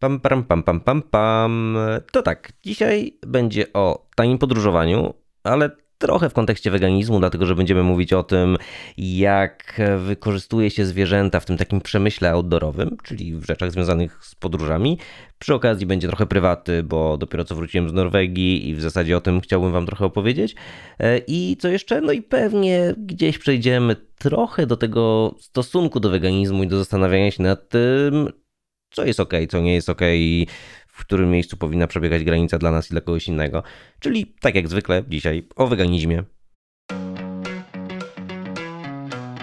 Pam, pam, pam, pam, pam, pam. To tak, dzisiaj będzie o tanim podróżowaniu, ale trochę w kontekście weganizmu, dlatego że będziemy mówić o tym, jak wykorzystuje się zwierzęta w tym takim przemyśle outdoorowym, czyli w rzeczach związanych z podróżami. Przy okazji będzie trochę prywaty, bo dopiero co wróciłem z Norwegii i w zasadzie o tym chciałbym Wam trochę opowiedzieć. E, I co jeszcze? No i pewnie gdzieś przejdziemy trochę do tego stosunku do weganizmu i do zastanawiania się nad tym, co jest ok, co nie jest ok i w którym miejscu powinna przebiegać granica dla nas i dla kogoś innego. Czyli tak jak zwykle dzisiaj o weganizmie.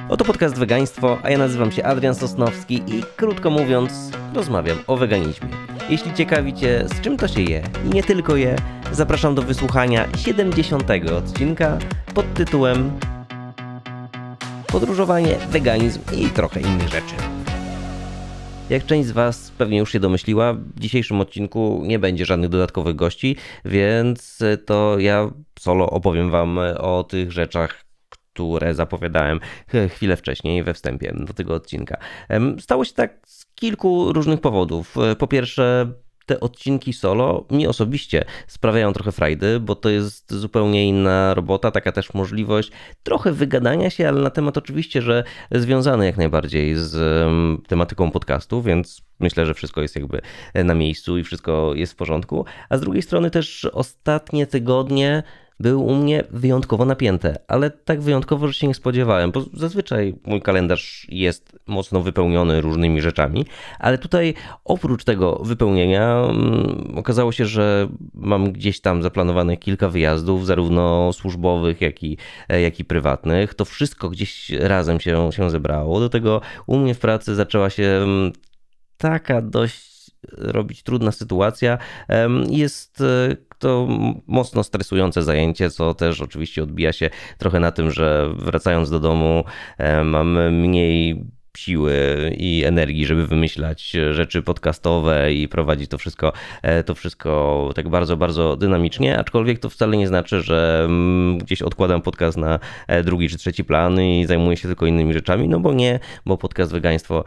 Oto podcast Wegaństwo, a ja nazywam się Adrian Sosnowski i krótko mówiąc, rozmawiam o weganizmie. Jeśli ciekawicie, z czym to się je i nie tylko je, zapraszam do wysłuchania 70. odcinka pod tytułem Podróżowanie, weganizm i trochę innych rzeczy. Jak część z Was pewnie już się domyśliła, w dzisiejszym odcinku nie będzie żadnych dodatkowych gości, więc to ja solo opowiem Wam o tych rzeczach, które zapowiadałem e, chwilę wcześniej we wstępie do tego odcinka. Stało się tak z kilku różnych powodów. E, po pierwsze, te odcinki solo mi osobiście sprawiają trochę frajdy, bo to jest zupełnie inna robota, taka też możliwość trochę wygadania się, ale na temat oczywiście, że związany jak najbardziej z tematyką podcastu, więc myślę, że wszystko jest jakby e, na miejscu i wszystko jest w porządku. A z drugiej strony też ostatnie tygodnie był u mnie wyjątkowo napięte, ale tak wyjątkowo, że się nie spodziewałem, bo zazwyczaj mój kalendarz jest mocno wypełniony różnymi rzeczami, ale tutaj oprócz tego wypełnienia mm, okazało się, że mam gdzieś tam zaplanowane kilka wyjazdów, zarówno służbowych, jak i, e, jak i prywatnych. To wszystko gdzieś razem się, się zebrało. Do tego u mnie w pracy zaczęła się mm, taka dość robić, trudna sytuacja. Jest e, to mocno stresujące zajęcie, co też oczywiście odbija się trochę na tym, że wracając do domu e, mamy mniej siły i energii, żeby wymyślać e, rzeczy podcastowe i prowadzić to wszystko, e, to wszystko tak bardzo, bardzo dynamicznie, aczkolwiek to wcale nie znaczy, że mm, gdzieś odkładam podcast na e, drugi czy trzeci plan i zajmuję się tylko innymi rzeczami, no bo nie, bo podcast wegaństwo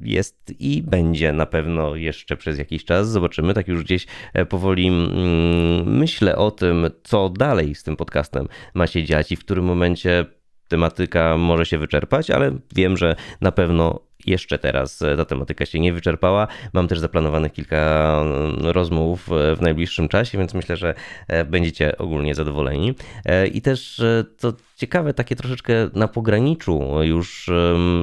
jest i będzie na pewno jeszcze przez jakiś czas. Zobaczymy, tak już gdzieś powoli mm, myślę o tym, co dalej z tym podcastem ma się dziać i w którym momencie tematyka może się wyczerpać, ale wiem, że na pewno jeszcze teraz e, ta tematyka się nie wyczerpała. Mam też zaplanowanych kilka mm, rozmów e, w najbliższym czasie, więc myślę, że e, będziecie ogólnie zadowoleni. I też to ciekawe, takie troszeczkę na pograniczu już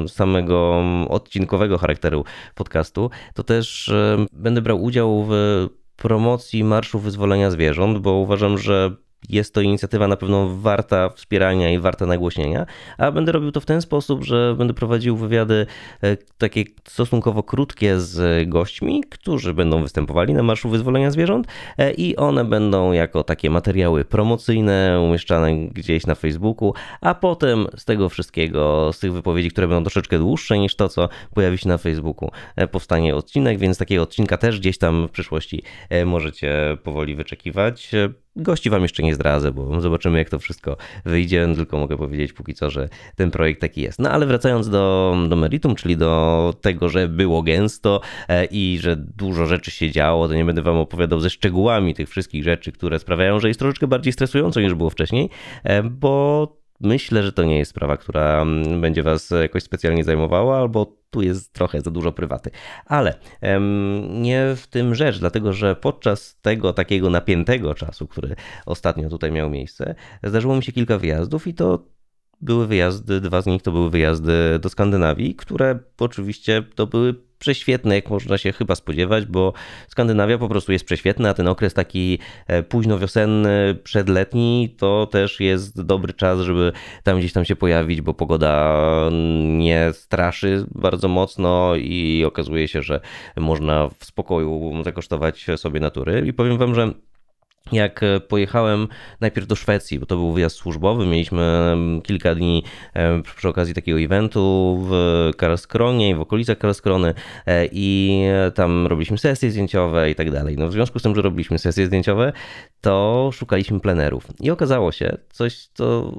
samego odcinkowego charakteru podcastu, to też będę brał udział w promocji Marszu Wyzwolenia Zwierząt, bo uważam, że jest to inicjatywa na pewno warta wspierania i warta nagłośnienia, a będę robił to w ten sposób, że będę prowadził wywiady e, takie stosunkowo krótkie z gośćmi, którzy będą występowali na Marszu Wyzwolenia Zwierząt e, i one będą jako takie materiały promocyjne umieszczane gdzieś na Facebooku, a potem z tego wszystkiego, z tych wypowiedzi, które będą troszeczkę dłuższe niż to, co pojawi się na Facebooku, e, powstanie odcinek, więc takiego odcinka też gdzieś tam w przyszłości możecie powoli wyczekiwać. Gości wam jeszcze nie zdradzę, bo zobaczymy jak to wszystko wyjdzie, tylko mogę powiedzieć póki co, że ten projekt taki jest. No ale wracając do, do meritum, czyli do tego, że było gęsto e, i że dużo rzeczy się działo, to nie będę wam opowiadał ze szczegółami tych wszystkich rzeczy, które sprawiają, że jest troszeczkę bardziej stresująco niż było wcześniej, e, bo Myślę, że to nie jest sprawa, która mm, będzie Was jakoś specjalnie zajmowała, albo tu jest trochę za dużo prywaty. Ale em, nie w tym rzecz, dlatego że podczas tego takiego napiętego czasu, który ostatnio tutaj miał miejsce, zdarzyło mi się kilka wyjazdów i to były wyjazdy, dwa z nich to były wyjazdy do Skandynawii, które oczywiście to były prześwietne, jak można się chyba spodziewać, bo Skandynawia po prostu jest prześwietna, a ten okres taki e, późno wiosenny, przedletni to też jest dobry czas, żeby tam gdzieś tam się pojawić, bo pogoda nie straszy bardzo mocno i okazuje się, że można w spokoju zakosztować sobie natury. I powiem wam, że jak e, pojechałem najpierw do Szwecji, bo to był wyjazd służbowy, mieliśmy kilka dni przy okazji takiego eventu w Karlskronie i w okolicach Karlskrony e, i e, tam robiliśmy sesje zdjęciowe i tak dalej. No w związku z tym, że robiliśmy sesje zdjęciowe, to szukaliśmy plenerów i okazało się coś, co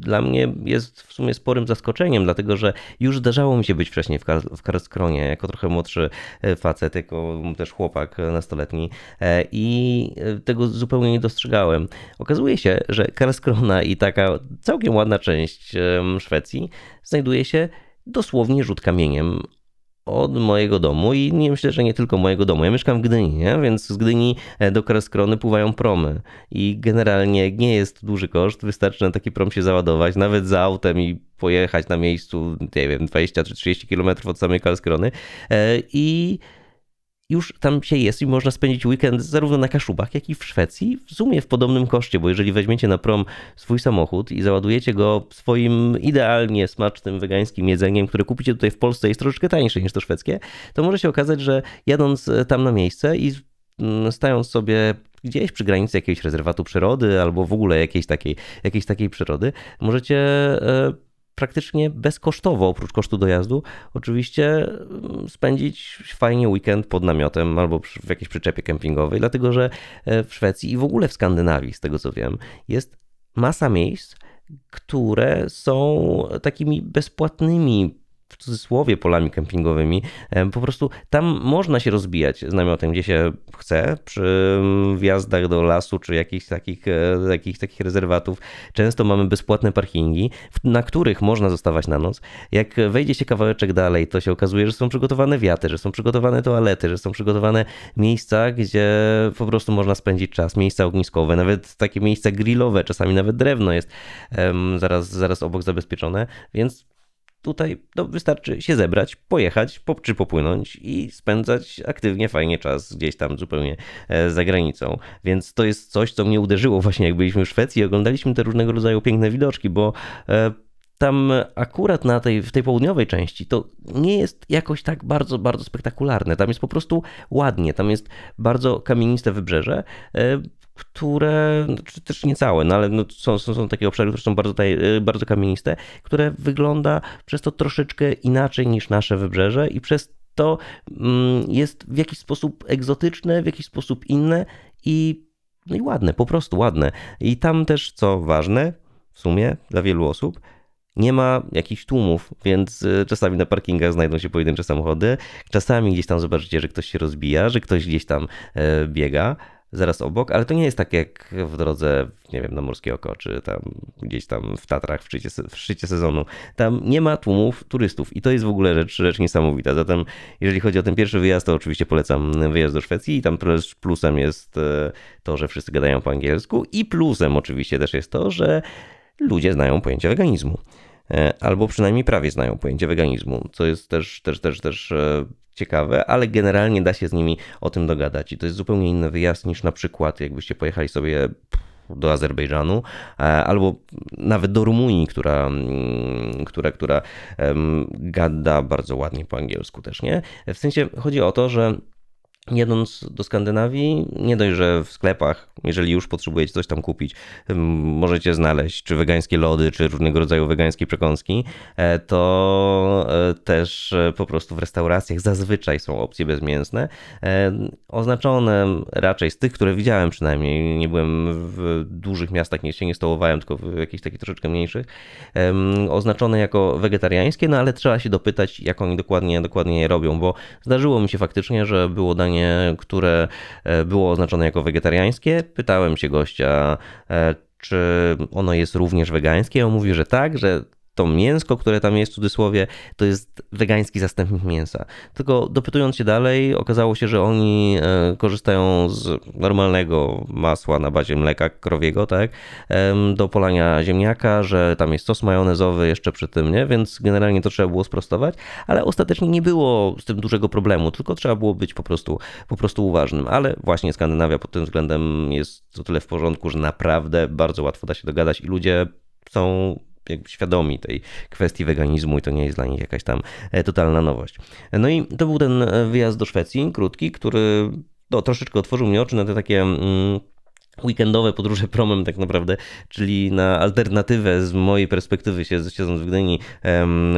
dla mnie jest w sumie sporym zaskoczeniem, dlatego że już zdarzało mi się być wcześniej w, kar w Karskronie, jako trochę młodszy e, facet, jako też chłopak e, nastoletni e, i tego zupełnie nie dostrzegałem. Okazuje się, że Karskrona i taka całkiem ładna część Szwecji znajduje się dosłownie rzut kamieniem od mojego domu i nie myślę, że nie tylko mojego domu. Ja mieszkam w Gdyni, nie? więc z Gdyni e, do Kraskrony pływają promy i generalnie nie jest duży koszt, wystarczy na taki prom się załadować, nawet za autem i pojechać na miejscu, nie wiem, 20 czy 30 kilometrów od samej Kraskrony e, i już tam się jest i można spędzić weekend zarówno na Kaszubach, jak i w Szwecji w sumie w podobnym koszcie, bo jeżeli weźmiecie na prom swój samochód i załadujecie go swoim idealnie smacznym wegańskim jedzeniem, które kupicie tutaj w Polsce jest troszeczkę tańsze niż to szwedzkie, to może się okazać, że jadąc e, tam na miejsce i mm, stając sobie gdzieś przy granicy jakiegoś rezerwatu przyrody albo w ogóle jakiejś takiej, jakiejś takiej przyrody, możecie e, praktycznie bezkosztowo, oprócz kosztu dojazdu, oczywiście mm, spędzić fajnie weekend pod namiotem albo w jakiejś przyczepie kempingowej, dlatego że e, w Szwecji i w ogóle w Skandynawii, z tego co wiem, jest masa miejsc, które są takimi bezpłatnymi w cudzysłowie polami kempingowymi. E, po prostu tam można się rozbijać z namiotem, gdzie się chce, przy mm, wjazdach do lasu czy jakichś takich, e, takich, takich rezerwatów. Często mamy bezpłatne parkingi, na których można zostawać na noc. Jak wejdzie się kawałeczek dalej, to się okazuje, że są przygotowane wiaty, że są przygotowane toalety, że są przygotowane miejsca, gdzie po prostu można spędzić czas. Miejsca ogniskowe, nawet takie miejsca grillowe, czasami nawet drewno jest zaraz, zaraz obok zabezpieczone, więc Tutaj no, wystarczy się zebrać, pojechać pop, czy popłynąć i spędzać aktywnie, fajnie czas gdzieś tam zupełnie e, za granicą. Więc to jest coś, co mnie uderzyło właśnie jak byliśmy w Szwecji i oglądaliśmy te różnego rodzaju piękne widoczki, bo e, tam akurat na tej, w tej południowej części to nie jest jakoś tak bardzo, bardzo spektakularne. Tam jest po prostu ładnie, tam jest bardzo kamieniste wybrzeże e, które, no, czy też niecałe, no ale no, są, są, są takie obszary, które są bardzo, taj, y, bardzo kamieniste, które wygląda przez to troszeczkę inaczej niż nasze wybrzeże i przez to mm, jest w jakiś sposób egzotyczne, w jakiś sposób inne i, no i ładne, po prostu ładne. I tam też, co ważne, w sumie dla wielu osób, nie ma jakichś tłumów, więc y, czasami na parkingach znajdą się pojedyncze samochody, czasami gdzieś tam zobaczycie, że ktoś się rozbija, że ktoś gdzieś tam e, biega, zaraz obok, ale to nie jest tak jak w drodze, nie wiem, na Morskie Oko, czy tam gdzieś tam w Tatrach w szczycie, w szczycie sezonu. Tam nie ma tłumów turystów i to jest w ogóle rzecz, rzecz niesamowita. Zatem jeżeli chodzi o ten pierwszy wyjazd, to oczywiście polecam wyjazd do Szwecji i tam plusem jest e, to, że wszyscy gadają po angielsku i plusem oczywiście też jest to, że ludzie znają pojęcie weganizmu e, albo przynajmniej prawie znają pojęcie weganizmu, co jest też, też, też, też e, ciekawe, ale generalnie da się z nimi o tym dogadać i to jest zupełnie inny wyjazd niż na przykład jakbyście pojechali sobie do Azerbejdżanu, e, albo nawet do Rumunii, która, mm, która, która gada bardzo ładnie po angielsku też, nie? W sensie chodzi o to, że Jedąc do Skandynawii, nie dość, że w sklepach, jeżeli już potrzebujecie coś tam kupić, możecie znaleźć czy wegańskie lody, czy różnego rodzaju wegańskie przekąski, e, to e, też e, po prostu w restauracjach zazwyczaj są opcje bezmięsne, oznaczone raczej z tych, które widziałem przynajmniej. Nie byłem w dużych miastach, nie, się nie stołowałem, tylko w jakichś takich troszeczkę mniejszych. Oznaczone jako wegetariańskie, no ale trzeba się dopytać, jak oni dokładnie, dokładnie je robią, bo zdarzyło mi się faktycznie, że było danie danie, które e, było oznaczone jako wegetariańskie. Pytałem się gościa, e, czy ono jest również wegańskie. On mówi, że tak, że to mięsko, które tam jest w cudzysłowie, to jest wegański zastępnik mięsa. Tylko dopytując się dalej, okazało się, że oni e, korzystają z normalnego masła na bazie mleka krowiego, tak, do polania ziemniaka, że tam jest sos majonezowy jeszcze przy tym, nie? Więc generalnie to trzeba było sprostować, ale ostatecznie nie było z tym dużego problemu, tylko trzeba było być po prostu, po prostu uważnym. Ale właśnie Skandynawia pod tym względem jest o tyle w porządku, że naprawdę bardzo łatwo da się dogadać i ludzie są świadomi tej kwestii weganizmu i to nie jest dla nich jakaś tam e, totalna nowość. No i to był ten e, wyjazd do Szwecji, krótki, który no, troszeczkę otworzył mnie oczy na te takie. Mm, weekendowe podróże promem tak naprawdę, czyli na alternatywę z mojej perspektywy się siedząc w Gdyni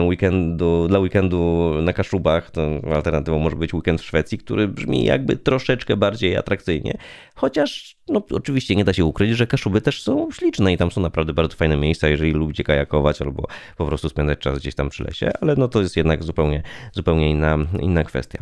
weekendu, dla weekendu na Kaszubach, to alternatywą może być weekend w Szwecji, który brzmi jakby troszeczkę bardziej atrakcyjnie, chociaż no, oczywiście nie da się ukryć, że Kaszuby też są śliczne i tam są naprawdę bardzo fajne miejsca, jeżeli lubicie kajakować albo po prostu spędzać czas gdzieś tam przy lesie, ale no to jest jednak zupełnie, zupełnie inna, inna kwestia.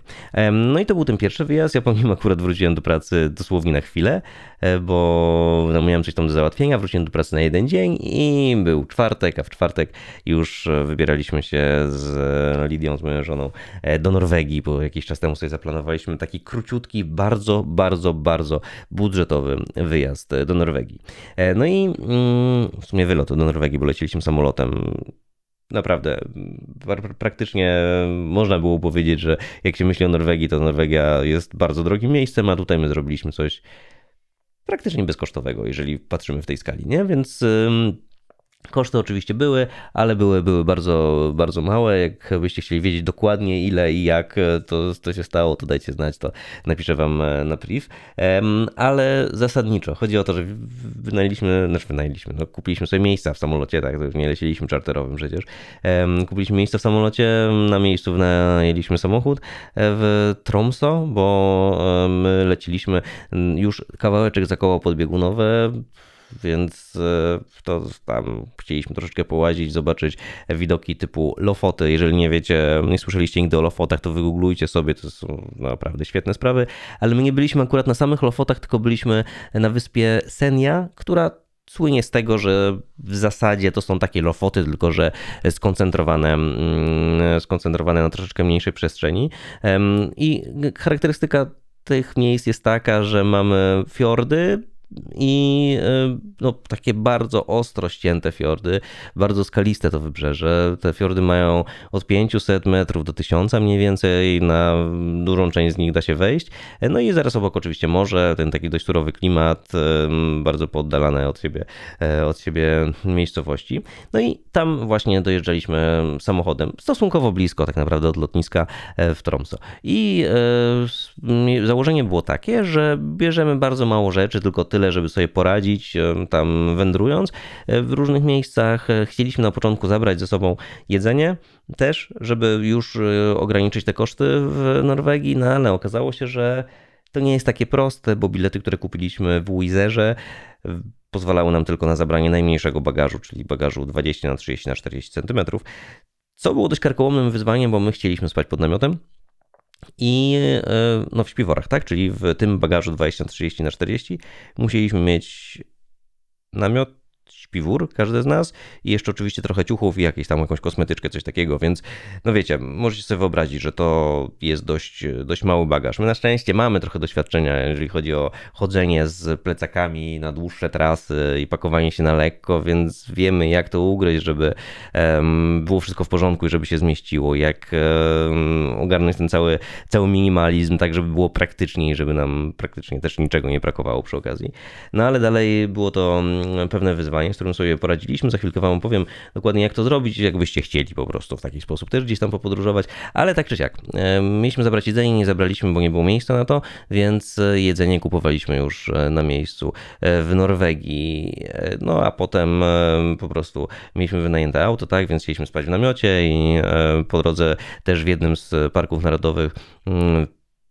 No i to był ten pierwszy wyjazd, ja po nim akurat wróciłem do pracy dosłownie na chwilę, e, bo bo no, miałem coś tam do załatwienia, wróciłem do pracy na jeden dzień i był czwartek, a w czwartek już e, wybieraliśmy się z e, Lidią, z moją żoną, e, do Norwegii, bo jakiś czas temu sobie zaplanowaliśmy taki króciutki, bardzo, bardzo, bardzo budżetowy wyjazd do Norwegii. No i mm, w sumie wylot do Norwegii, bo leciliśmy samolotem naprawdę mm, praktycznie można było powiedzieć, że jak się myśli o Norwegii, to Norwegia jest bardzo drogim miejscem, a tutaj my zrobiliśmy coś praktycznie bezkosztowego, jeżeli patrzymy w tej skali, nie? Więc. Koszty oczywiście były, ale były, były bardzo, bardzo małe. Jakbyście chcieli wiedzieć dokładnie ile i jak e, to, to się stało, to dajcie znać, to napiszę wam e, na priv. Ale zasadniczo chodzi o to, że wynajęliśmy, znaczy wynajęliśmy, no, kupiliśmy sobie miejsca w samolocie, tak, to już nie lecieliśmy czarterowym przecież. Kupiliśmy miejsce w samolocie, na miejscu wynajęliśmy samochód e, w Tromso, bo my leciliśmy już kawałeczek za koło podbiegunowe więc e, to tam chcieliśmy troszeczkę połazić, zobaczyć widoki typu Lofoty. Jeżeli nie wiecie, nie słyszeliście nigdy o Lofotach, to wygooglujcie sobie, to są naprawdę świetne sprawy, ale my nie byliśmy akurat na samych Lofotach, tylko byliśmy na wyspie Senia, która słynie z tego, że w zasadzie to są takie lofoty, tylko że skoncentrowane, mm, skoncentrowane na troszeczkę mniejszej przestrzeni. I charakterystyka tych miejsc jest taka, że mamy fiordy, i y, no, takie bardzo ostro ścięte fiordy, bardzo skaliste to wybrzeże. Te fiordy mają od 500 metrów do 1000 mniej więcej, na dużą część z nich da się wejść. No i zaraz obok oczywiście morze, ten taki dość surowy klimat, bardzo poddalane od siebie, e, od siebie miejscowości. No i tam właśnie dojeżdżaliśmy samochodem, stosunkowo blisko tak naprawdę od lotniska e, w Tromso. I e, założenie było takie, że bierzemy bardzo mało rzeczy, tylko tyle, tyle, żeby sobie poradzić e, tam wędrując e, w różnych miejscach. E, chcieliśmy na początku zabrać ze sobą jedzenie też, żeby już ograniczyć te koszty w Norwegii, no ale okazało się, że to nie jest takie proste, bo bilety, które kupiliśmy w Wizerze pozwalały nam tylko na zabranie najmniejszego bagażu, czyli bagażu 20 na 30 na 40 cm, co było dość karkołomnym wyzwaniem, bo my chcieliśmy spać pod namiotem, i e, no, w śpiworach, tak? Czyli w tym bagażu 2030 na 40 musieliśmy mieć namiot, śpiwór, każdy z nas, i jeszcze oczywiście trochę ciuchów i jakieś tam jakąś kosmetyczkę, coś takiego, więc no wiecie, możecie sobie wyobrazić, że to jest dość, dość mały bagaż. My na szczęście mamy trochę doświadczenia, jeżeli chodzi o chodzenie z plecakami na dłuższe trasy i pakowanie się na lekko, więc wiemy jak to ugryźć, żeby um, było wszystko w porządku i żeby się zmieściło, jak um, ogarnąć ten cały, cały minimalizm, tak żeby było i żeby nam praktycznie też niczego nie brakowało przy okazji. No ale dalej było to mm, pewne wyzwanie, którym sobie poradziliśmy. Za chwilkę Wam opowiem dokładnie, jak to zrobić, jakbyście chcieli po prostu w taki sposób też gdzieś tam popodróżować. Ale tak czy siak, e, mieliśmy zabrać jedzenie, nie zabraliśmy, bo nie było miejsca na to, więc e, jedzenie kupowaliśmy już e, na miejscu w Norwegii. No a potem po prostu mieliśmy wynajęte auto, tak, więc chcieliśmy spać w namiocie i po drodze też w jednym z parków narodowych mm,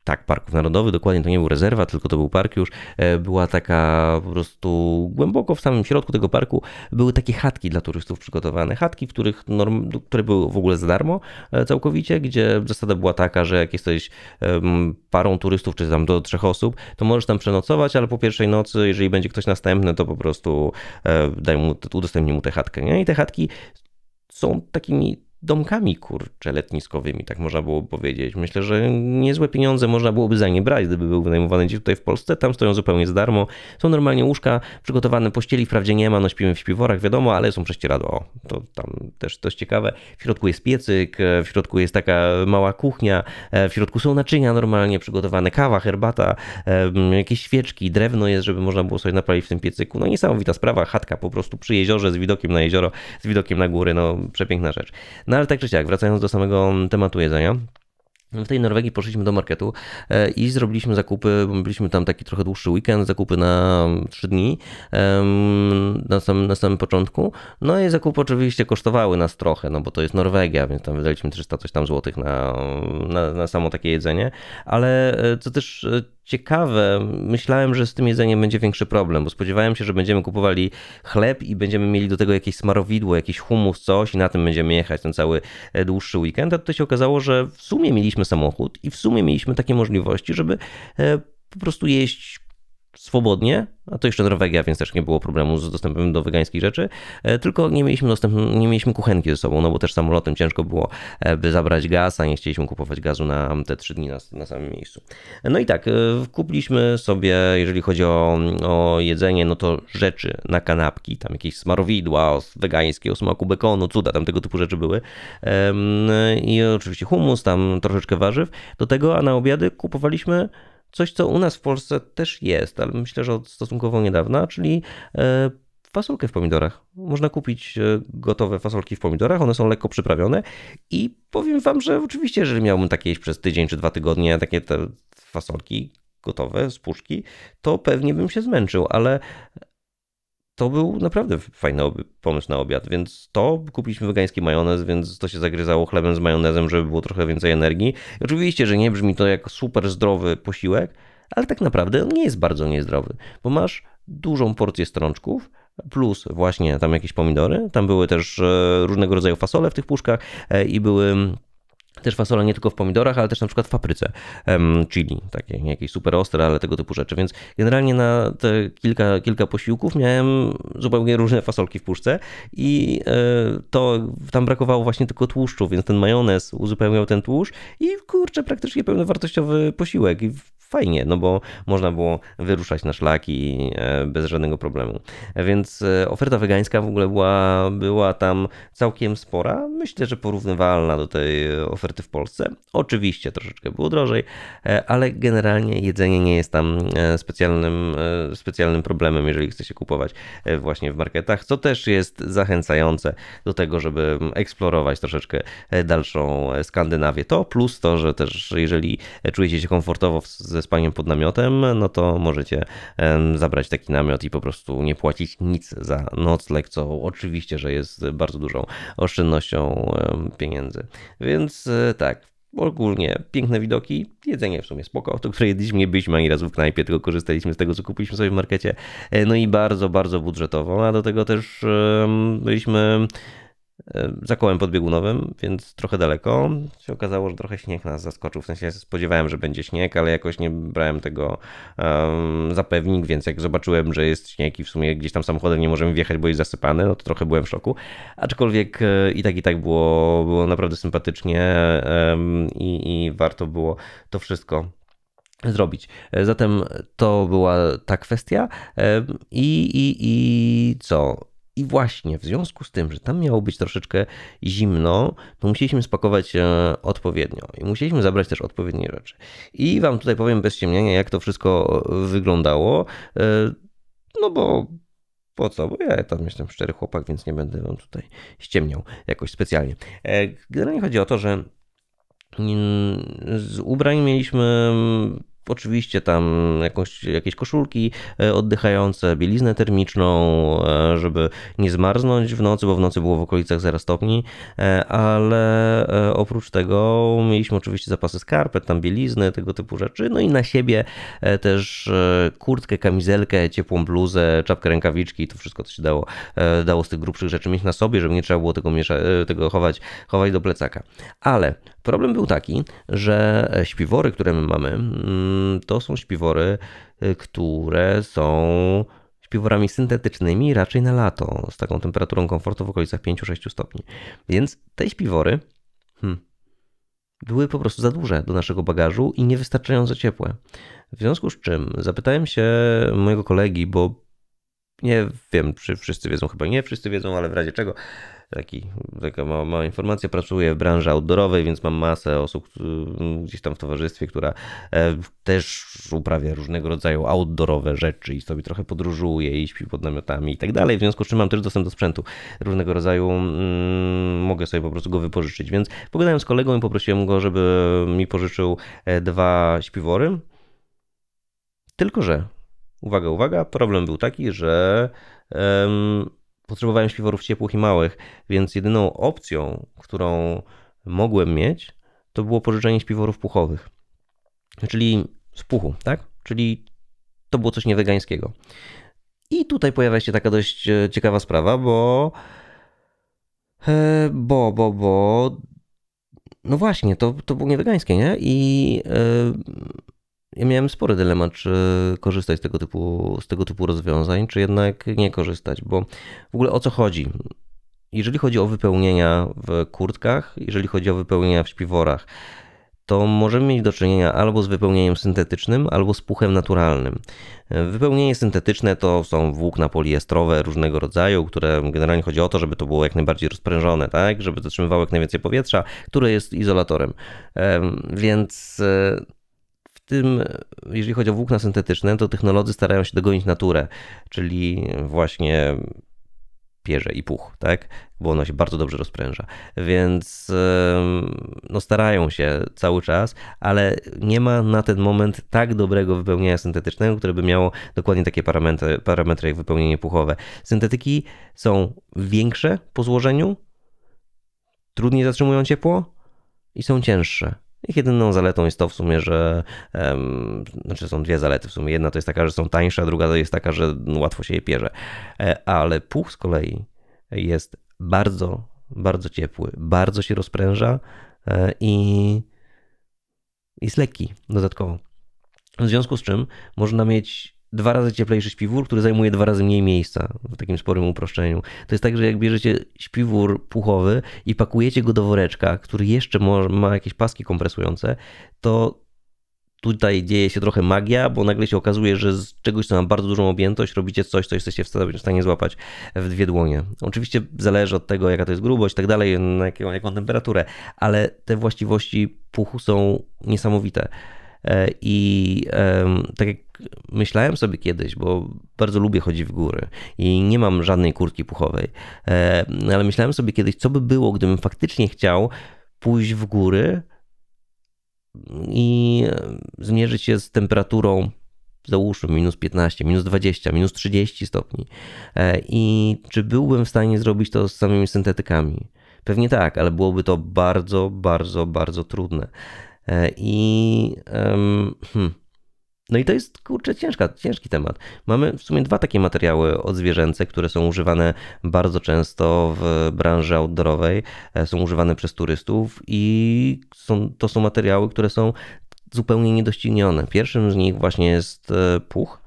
tak, Parków Narodowych, dokładnie to nie był rezerwa, tylko to był park już, e, była taka po prostu głęboko w samym środku tego parku były takie chatki dla turystów przygotowane, chatki, w których norm, które były w ogóle za darmo e, całkowicie, gdzie zasada była taka, że jak jesteś parą turystów, czy tam do trzech osób, to możesz tam przenocować, ale po pierwszej nocy, jeżeli będzie ktoś następny, to po prostu e, daj mu, udostępnij mu tę chatkę. Nie? I te chatki są takimi domkami, kurcze, letniskowymi, tak można było powiedzieć. Myślę, że niezłe pieniądze można byłoby za nie brać, gdyby były wynajmowane gdzieś tutaj w Polsce. Tam stoją zupełnie za darmo. Są normalnie łóżka przygotowane, pościeli wprawdzie nie ma, no śpimy w śpiworach, wiadomo, ale są prześcieradła. O, to tam też dość ciekawe. W środku jest piecyk, e, w środku jest taka mała kuchnia, e, w środku są naczynia normalnie przygotowane, kawa, herbata, e, jakieś świeczki, drewno jest, żeby można było sobie naprawić w tym piecyku. No niesamowita sprawa, chatka po prostu przy jeziorze z widokiem na jezioro, z widokiem na góry, no przepiękna rzecz. No ale tak czy siak, wracając do samego tematu jedzenia. W tej Norwegii poszliśmy do marketu e, i zrobiliśmy zakupy, byliśmy tam taki trochę dłuższy weekend, zakupy na 3 dni na samym, na samym początku. No i zakupy oczywiście kosztowały nas trochę, no bo to jest Norwegia, więc tam wydaliśmy 300 coś tam złotych na, na, na samo takie jedzenie, ale e, co też e, Ciekawe, myślałem, że z tym jedzeniem będzie większy problem, bo spodziewałem się, że będziemy kupowali chleb i będziemy mieli do tego jakieś smarowidło, jakiś humus, coś i na tym będziemy jechać ten cały e, dłuższy weekend. A tutaj się okazało, że w sumie mieliśmy samochód i w sumie mieliśmy takie możliwości, żeby e, po prostu jeść swobodnie, a to jeszcze Norwegia, więc też nie było problemu z dostępem do wegańskich rzeczy, e, tylko nie mieliśmy, dostęp, nie mieliśmy kuchenki ze sobą, no bo też samolotem ciężko było e, by zabrać gaz, a nie chcieliśmy kupować gazu na te trzy dni na, na samym miejscu. No i tak, e, kupiliśmy sobie, jeżeli chodzi o, o jedzenie, no to rzeczy na kanapki, tam jakieś smarowidła wegańskie o smaku bekonu, cuda, tam tego typu rzeczy były i oczywiście humus, tam troszeczkę warzyw do tego, a na obiady kupowaliśmy Coś, co u nas w Polsce też jest, ale myślę, że od stosunkowo niedawna, czyli e, fasolkę w pomidorach. Można kupić e, gotowe fasolki w pomidorach, one są lekko przyprawione i powiem wam, że oczywiście, jeżeli miałbym takie przez tydzień czy dwa tygodnie, takie te fasolki gotowe z puszki, to pewnie bym się zmęczył, ale to był naprawdę fajny pomysł na obiad, więc to kupiliśmy wegański majonez, więc to się zagryzało chlebem z majonezem, żeby było trochę więcej energii. I oczywiście, że nie brzmi to jak super zdrowy posiłek, ale tak naprawdę on nie jest bardzo niezdrowy, bo masz dużą porcję strączków, plus właśnie tam jakieś pomidory, tam były też e, różnego rodzaju fasole w tych puszkach e, i były też fasola nie tylko w pomidorach, ale też na przykład w papryce, chili, takie jakieś super ostre, ale tego typu rzeczy. Więc generalnie na te kilka, kilka posiłków miałem zupełnie różne fasolki w puszce i e, to tam brakowało właśnie tylko tłuszczu, więc ten majonez uzupełniał ten tłuszcz i kurczę, praktycznie pełnowartościowy posiłek. I fajnie, no bo można było wyruszać na szlaki e, bez żadnego problemu. Więc e, oferta wegańska w ogóle była, była tam całkiem spora. Myślę, że porównywalna do tej oferty w Polsce. Oczywiście troszeczkę było drożej, e, ale generalnie jedzenie nie jest tam specjalnym, specjalnym problemem, jeżeli chce się kupować właśnie w marketach, co też jest zachęcające do tego, żeby eksplorować troszeczkę dalszą Skandynawię. To plus to, że też jeżeli czujecie się komfortowo w ze spaniem pod namiotem, no to możecie zabrać taki namiot i po prostu nie płacić nic za nocleg, co oczywiście, że jest bardzo dużą oszczędnością pieniędzy. Więc e, tak, ogólnie piękne widoki, jedzenie w sumie spoko, to które jedliśmy, nie byliśmy ani razu w knajpie, tylko korzystaliśmy z tego, co kupiliśmy sobie w markecie, e, no i bardzo, bardzo budżetowo, a do tego też byliśmy za kołem podbiegunowym, więc trochę daleko. Się okazało, że trochę śnieg nas zaskoczył. W sensie spodziewałem, że będzie śnieg, ale jakoś nie brałem tego um, zapewnik, więc jak zobaczyłem, że jest śnieg i w sumie gdzieś tam samochodem nie możemy wjechać, bo jest zasypany, no to trochę byłem w szoku. Aczkolwiek e, i tak, i tak było, było naprawdę sympatycznie um, i, i warto było to wszystko zrobić. E, zatem to była ta kwestia. I, i, i co? I właśnie w związku z tym, że tam miało być troszeczkę zimno, to musieliśmy spakować e, odpowiednio i musieliśmy zabrać też odpowiednie rzeczy. I Wam tutaj powiem bez ciemnienia, jak to wszystko e, wyglądało. E, no bo po co? Bo ja tam jestem szczery chłopak, więc nie będę wam tutaj ściemniał jakoś specjalnie. Generalnie chodzi o to, że mm, z ubrań mieliśmy Oczywiście tam jakąś, jakieś koszulki e, oddychające, bieliznę termiczną, e, żeby nie zmarznąć w nocy, bo w nocy było w okolicach 0 stopni, e, ale oprócz tego mieliśmy oczywiście zapasy skarpet, tam bielizny, tego typu rzeczy, no i na siebie też kurtkę, kamizelkę, ciepłą bluzę, czapkę, rękawiczki, to wszystko co się dało, dało z tych grubszych rzeczy mieć na sobie, żeby nie trzeba było tego, miesza- tego chować, chować do plecaka. Ale Problem był taki, że śpiwory, które my mamy, mm, to są śpiwory, y, które są śpiworami syntetycznymi raczej na lato, z taką temperaturą komfortu w okolicach 5-6 stopni. Więc te śpiwory hmm, były po prostu za duże do naszego bagażu i niewystarczająco ciepłe. W związku z czym zapytałem się mojego kolegi, bo nie wiem, czy wszyscy wiedzą, chyba nie wszyscy wiedzą, ale w razie czego Taki, taka mała, mała informacja. Pracuję w branży outdoorowej, więc mam masę osób y, gdzieś tam w towarzystwie, która e, też uprawia różnego rodzaju outdoorowe rzeczy i sobie trochę podróżuje i śpi pod namiotami i tak dalej. W związku z czym mam też dostęp do sprzętu różnego rodzaju. Mm, mogę sobie po prostu go wypożyczyć. Więc pogadałem z kolegą i poprosiłem go, żeby mi pożyczył e, dwa śpiwory. Tylko, że uwaga, uwaga, problem był taki, że potrzebowałem śpiworów ciepłych i małych, więc jedyną opcją, którą mogłem mieć, to było pożyczenie śpiworów puchowych. Czyli z puchu, tak? Czyli to było coś niewegańskiego. I tutaj pojawia się taka dość e, ciekawa sprawa, bo. E, bo, bo, bo. No właśnie, to, to było niewegańskie, nie? I e, ja miałem spory dylemat, czy korzystać z tego, typu, z tego typu rozwiązań, czy jednak nie korzystać, bo w ogóle o co chodzi? Jeżeli chodzi o wypełnienia w kurtkach, jeżeli chodzi o wypełnienia w śpiworach, to możemy mieć do czynienia albo z wypełnieniem syntetycznym, albo z puchem naturalnym. Wypełnienie syntetyczne to są włókna poliestrowe różnego rodzaju, które generalnie chodzi o to, żeby to było jak najbardziej rozprężone, tak? Żeby zatrzymywało jak najwięcej powietrza, które jest izolatorem. Więc e, tym, jeżeli chodzi o włókna syntetyczne, to technolodzy starają się dogonić naturę, czyli właśnie pierze i puch, tak? Bo ono się bardzo dobrze rozpręża. Więc no, starają się cały czas, ale nie ma na ten moment tak dobrego wypełnienia syntetycznego, które by miało dokładnie takie parametry, parametry jak wypełnienie puchowe. Syntetyki są większe po złożeniu, trudniej zatrzymują ciepło i są cięższe. Ich jedyną zaletą jest to w sumie, że um, znaczy są dwie zalety w sumie. Jedna to jest taka, że są tańsze, a druga to jest taka, że łatwo się je pierze. E, ale puch z kolei jest bardzo, bardzo ciepły, bardzo się rozpręża e, i jest lekki dodatkowo. W związku z czym można mieć dwa razy cieplejszy śpiwór, który zajmuje dwa razy mniej miejsca w takim sporym uproszczeniu. To jest tak, że jak bierzecie śpiwór puchowy i pakujecie go do woreczka, który jeszcze ma jakieś paski kompresujące, to tutaj dzieje się trochę magia, bo nagle się okazuje, że z czegoś, co ma bardzo dużą objętość, robicie coś, co jesteście w stanie złapać w dwie dłonie. Oczywiście zależy od tego, jaka to jest grubość i tak dalej, na jaką, jaką temperaturę, ale te właściwości puchu są niesamowite. E, I tak jak myślałem sobie kiedyś, bo bardzo lubię chodzić w góry i nie mam żadnej kurtki puchowej, e, ale myślałem sobie kiedyś, co by było, gdybym faktycznie chciał pójść w góry i zmierzyć się z temperaturą załóżmy minus 15, minus 20, minus 30 stopni. E, I czy byłbym w stanie zrobić to z samymi syntetykami? Pewnie tak, ale byłoby to bardzo, bardzo, bardzo trudne. E, I hmm, no i to jest, kurczę, ciężka, ciężki temat. Mamy w sumie dwa takie materiały odzwierzęce, które są używane bardzo często w branży outdoorowej, e, są używane przez turystów i są, to są materiały, które są zupełnie niedoścignione. Pierwszym z nich właśnie jest e, puch,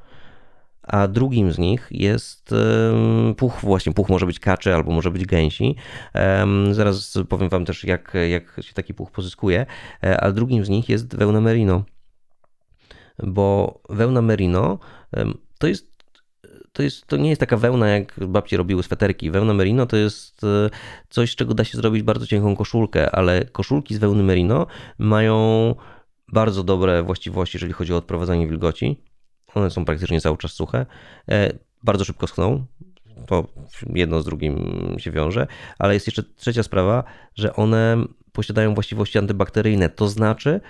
a drugim z nich jest puch, właśnie puch może być kaczy albo może być gęsi. Zaraz powiem wam też jak, jak się taki puch pozyskuje, e, a drugim z nich jest wełna merino. Bo wełna merino to jest to, jest, to nie jest taka wełna, jak babci robiły sweterki. Wełna merino to jest e, coś, z czego da się zrobić bardzo cienką koszulkę, ale koszulki z wełny merino mają bardzo dobre właściwości, jeżeli chodzi o odprowadzanie wilgoci one są praktycznie cały czas suche. E, bardzo szybko schną. To jedno z drugim się wiąże. Ale jest jeszcze trzecia sprawa, że one posiadają właściwości antybakteryjne. To znaczy,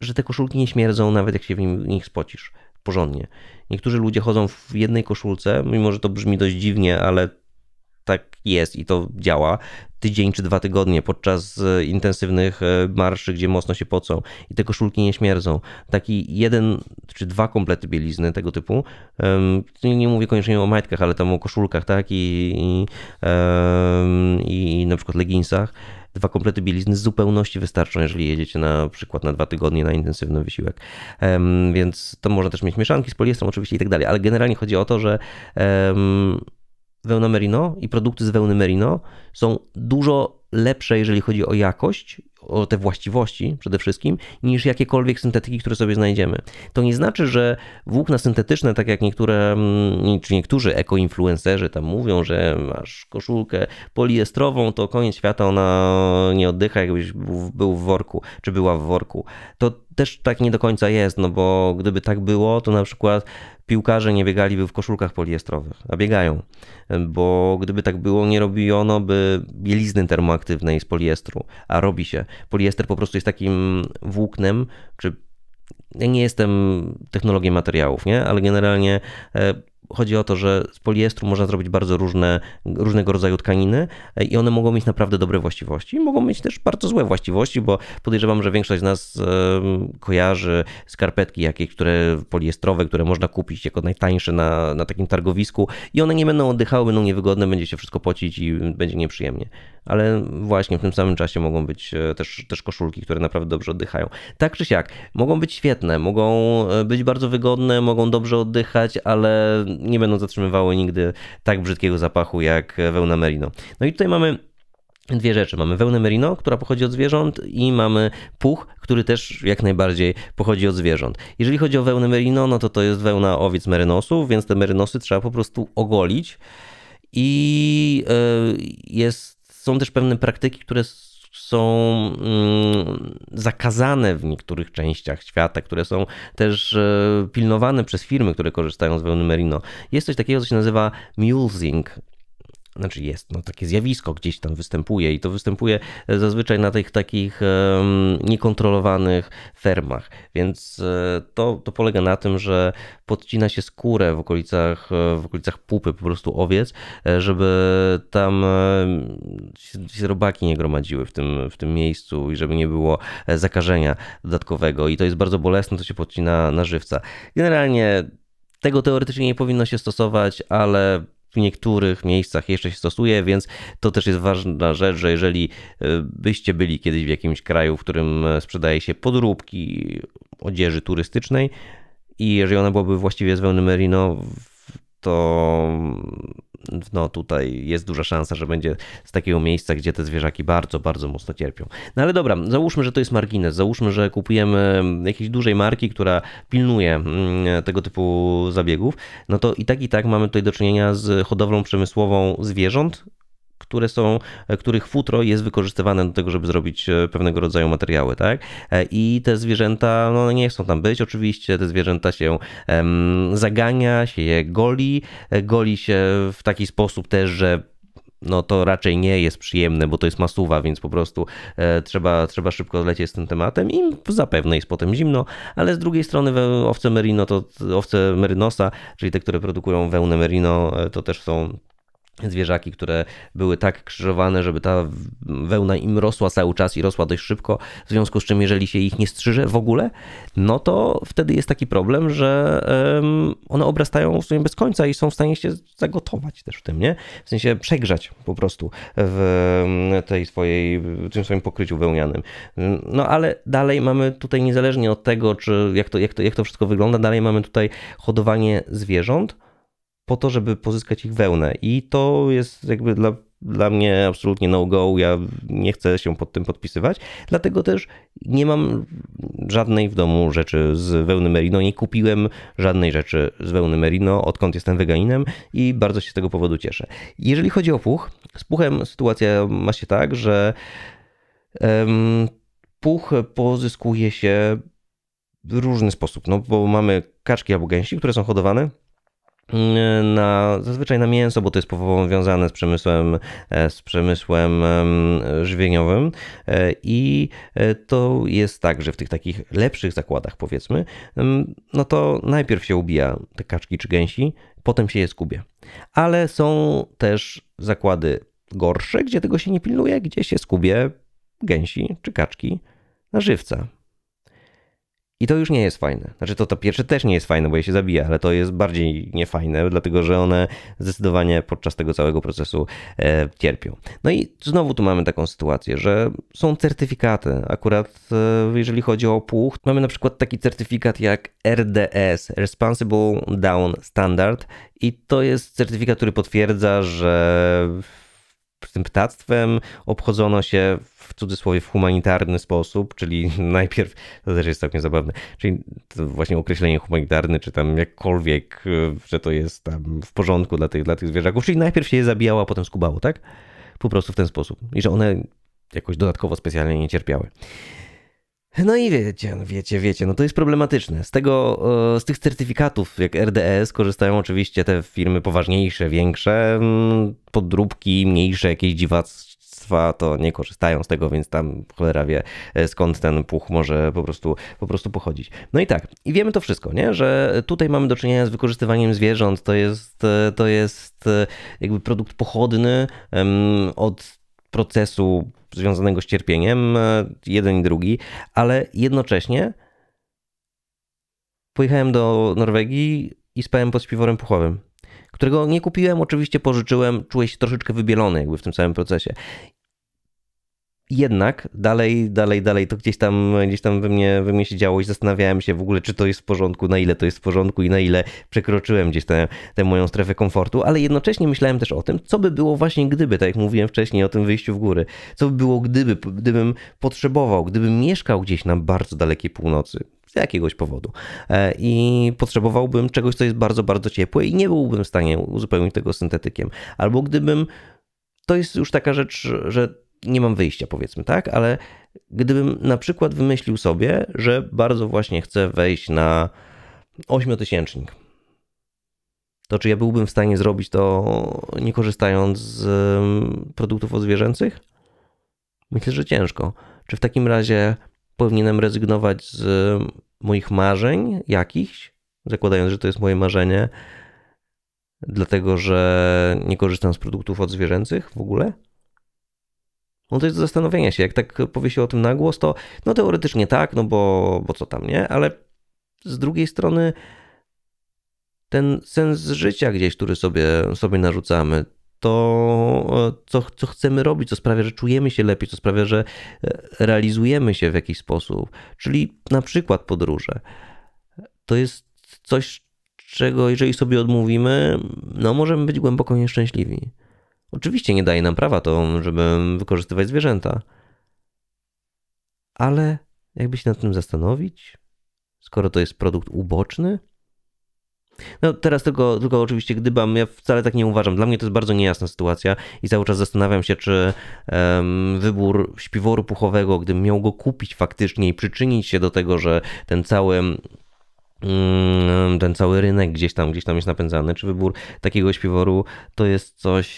że te koszulki nie śmierdzą, nawet jak się w, w nich spocisz porządnie. Niektórzy ludzie chodzą w jednej koszulce, mimo że to brzmi dość dziwnie, ale tak jest i to działa tydzień czy dwa tygodnie podczas e, intensywnych e, marszy, gdzie mocno się pocą i te koszulki nie śmierdzą. Taki jeden czy dwa komplety bielizny tego typu, nie mówię koniecznie o majtkach, ale tam o koszulkach, tak, i, i, i, na przykład leginsach, dwa komplety bielizny z zupełności wystarczą, jeżeli jedziecie na przykład na dwa tygodnie na intensywny wysiłek. Um, więc to można też mieć mieszanki z poliestrą oczywiście i tak dalej, ale generalnie chodzi o to, że um, wełna merino i produkty z wełny merino są dużo lepsze, jeżeli chodzi o jakość, o te właściwości przede wszystkim, niż jakiekolwiek syntetyki, które sobie znajdziemy. To nie znaczy, że włókna syntetyczne, tak jak niektóre, mm, czy niektórzy ekoinfluencerzy tam mówią, że masz koszulkę poliestrową, to koniec świata, ona nie oddycha, jakbyś był w worku, czy była w worku. To też tak nie do końca jest, no bo gdyby tak było, to na przykład piłkarze nie biegaliby w koszulkach poliestrowych, a biegają. Bo gdyby tak było, nie robiono by bielizny termoaktywnej z poliestru, a robi się. Poliester po prostu jest takim włóknem, czy ja nie jestem technologiem materiałów, nie? ale generalnie e, chodzi o to, że z poliestru można zrobić bardzo różne, różnego rodzaju tkaniny e, i one mogą mieć naprawdę dobre właściwości. Mogą mieć też bardzo złe właściwości, bo podejrzewam, że większość z nas kojarzy skarpetki jakieś, które poliestrowe, które można kupić jako najtańsze na, na takim targowisku i one nie będą oddychały, będą niewygodne, będzie się wszystko pocić i będzie nieprzyjemnie. Ale właśnie w tym samym czasie mogą być e, też, też koszulki, które naprawdę dobrze oddychają. Tak czy siak, mogą być świetne, mogą e, być bardzo wygodne, mogą dobrze oddychać, ale nie będą zatrzymywały nigdy tak brzydkiego zapachu jak wełna merino. No i tutaj mamy dwie rzeczy. Mamy wełnę merino, która pochodzi od zwierząt i mamy puch, który też jak najbardziej pochodzi od zwierząt. Jeżeli chodzi o wełnę merino, no to to jest wełna owiec merynosów, więc te merynosy trzeba po prostu ogolić i e, jest, są też pewne praktyki, które są mm, zakazane w niektórych częściach świata, które są też e, pilnowane przez firmy, które korzystają z wełny merino. Jest coś takiego, co się nazywa mulesing, znaczy jest, no takie zjawisko gdzieś tam występuje i to występuje zazwyczaj na tych takich niekontrolowanych fermach, więc e, to, to polega na tym, że podcina się skórę w okolicach, e, w okolicach pupy po prostu owiec, e, żeby tam się robaki nie gromadziły w tym, w tym miejscu i żeby nie było zakażenia dodatkowego i to jest bardzo bolesne, to się podcina na żywca. Generalnie tego teoretycznie nie powinno się stosować, ale w niektórych miejscach jeszcze się stosuje, więc to też jest ważna rzecz, że jeżeli e, byście byli kiedyś w jakimś kraju, w którym e, sprzedaje się podróbki odzieży turystycznej i jeżeli ona byłaby właściwie z wełny merino, to no tutaj jest duża szansa, że będzie z takiego miejsca, gdzie te zwierzaki bardzo, bardzo mocno cierpią. No ale dobra, załóżmy, że to jest margines, załóżmy, że kupujemy jakiejś dużej marki, która pilnuje mm, tego typu zabiegów, no to i tak i tak mamy tutaj do czynienia z hodowlą przemysłową zwierząt, które są, e, których futro jest wykorzystywane do tego, żeby zrobić e, pewnego rodzaju materiały, tak? E, I te zwierzęta, no nie chcą tam być oczywiście, te zwierzęta się zagania, się je goli, goli się w taki sposób też, że no to raczej nie jest przyjemne, bo to jest masuwa, więc po prostu trzeba, trzeba szybko lecieć z tym tematem i zapewne jest potem zimno, ale z drugiej strony owce merino to owce merynosa, czyli te, które produkują wełnę merino, to też są zwierzaki, które były tak krzyżowane, żeby ta wełna im rosła cały czas i rosła dość szybko, w związku z czym jeżeli się ich nie strzyże w ogóle, no to wtedy jest taki problem, że one obrastają w sumie bez końca i są w stanie się zagotować też w tym, nie? W sensie przegrzać po prostu w tej swojej, w tym swoim pokryciu wełnianym. No ale dalej mamy tutaj niezależnie od tego, czy jak to, jak to, jak to wszystko wygląda, dalej mamy tutaj hodowanie zwierząt, po to, żeby pozyskać ich wełnę. I to jest jakby dla, dla mnie absolutnie no-go. Ja nie chcę się pod tym podpisywać. Dlatego też nie mam żadnej w domu rzeczy z wełny merino. Nie kupiłem żadnej rzeczy z wełny merino, odkąd jestem weganinem i bardzo się z tego powodu cieszę. Jeżeli chodzi o puch, z puchem sytuacja ma się tak, że um, puch pozyskuje się w różny sposób, no bo mamy kaczki albo gęsi, które są hodowane Mm, na, zazwyczaj na mięso, bo to jest powiązane z przemysłem, e, z przemysłem żywieniowym e, i e, to jest tak, że w tych takich lepszych zakładach powiedzmy, no to najpierw się ubija te kaczki czy gęsi, potem się je skubie. Ale są też zakłady gorsze, gdzie tego się nie pilnuje, gdzie się skubie gęsi czy kaczki na żywca. I to już nie jest fajne. Znaczy to, to pierwsze też nie jest fajne, bo je się zabija, ale to jest bardziej niefajne, dlatego że one zdecydowanie podczas tego całego procesu e, cierpią. No i znowu tu mamy taką sytuację, że są certyfikaty. Akurat e, jeżeli chodzi o puch, mamy na przykład taki certyfikat jak RDS, Responsible Down Standard i to jest certyfikat, który potwierdza, że tym ptactwem obchodzono się w cudzysłowie w humanitarny sposób, czyli najpierw, to też jest całkiem zabawne, czyli właśnie określenie humanitarny, czy tam jakkolwiek, y, że to jest tam w porządku dla tych, dla tych zwierzaków, czyli najpierw się je zabijało, a potem skubało, tak? Po prostu w ten sposób. I że one jakoś dodatkowo specjalnie nie cierpiały. No i wiecie, no wiecie, wiecie, no to jest problematyczne. Z tego, e, z tych certyfikatów jak RDS korzystają oczywiście te firmy poważniejsze, większe, podróbki, mniejsze jakieś dziwactwa to nie korzystają z tego, więc tam cholera wie e, skąd ten puch może po prostu, po prostu pochodzić. No i tak, i wiemy to wszystko, nie? że tutaj mamy do czynienia z wykorzystywaniem zwierząt, to jest, e, to jest jakby produkt pochodny od procesu związanego z cierpieniem, e, jeden i drugi, ale jednocześnie pojechałem do Norwegii i spałem pod śpiworem puchowym, którego nie kupiłem, oczywiście pożyczyłem, Czułem się troszeczkę wybielony jakby w tym całym procesie jednak dalej, dalej, dalej to gdzieś tam, gdzieś tam we mnie, we mnie się działo i zastanawiałem się w ogóle, czy to jest w porządku, na ile to jest w porządku i na ile przekroczyłem gdzieś tę, tę moją strefę komfortu, ale jednocześnie myślałem też o tym, co by było właśnie gdyby, tak jak mówiłem wcześniej o tym wyjściu w góry, co by było gdyby, gdybym potrzebował, gdybym mieszkał gdzieś na bardzo dalekiej północy, z jakiegoś powodu. E, I potrzebowałbym czegoś, co jest bardzo, bardzo ciepłe i nie byłbym w stanie uzupełnić tego syntetykiem. Albo gdybym. To jest już taka rzecz, że nie mam wyjścia, powiedzmy, tak? Ale gdybym na przykład wymyślił sobie, że bardzo właśnie chcę wejść na ośmiotysięcznik, tysięcznik to czy ja byłbym w stanie zrobić to nie korzystając z produktów odzwierzęcych? Myślę, że ciężko. Czy w takim razie powinienem rezygnować z moich marzeń jakichś, zakładając, że to jest moje marzenie, dlatego że nie korzystam z produktów odzwierzęcych w ogóle? No to jest zastanowienie się, jak tak powie się o tym na głos, to no teoretycznie tak, no bo, bo co tam, nie? Ale z drugiej strony ten sens życia gdzieś, który sobie, sobie narzucamy, to, e, co, co chcemy robić, co sprawia, że czujemy się lepiej, co sprawia, że e, realizujemy się w jakiś sposób. Czyli na przykład podróże. To jest coś, czego jeżeli sobie odmówimy, no możemy być głęboko nieszczęśliwi. Oczywiście nie daje nam prawa to, żeby wykorzystywać zwierzęta. Ale jakby się nad tym zastanowić, skoro to jest produkt uboczny. No teraz tylko, tylko oczywiście gdybym, ja wcale tak nie uważam. Dla mnie to jest bardzo niejasna sytuacja i cały czas zastanawiam się, czy um, wybór śpiworu puchowego, gdybym miał go kupić faktycznie i przyczynić się do tego, że ten cały mm, ten cały rynek gdzieś tam, gdzieś tam jest napędzany, czy wybór takiego śpiworu to jest coś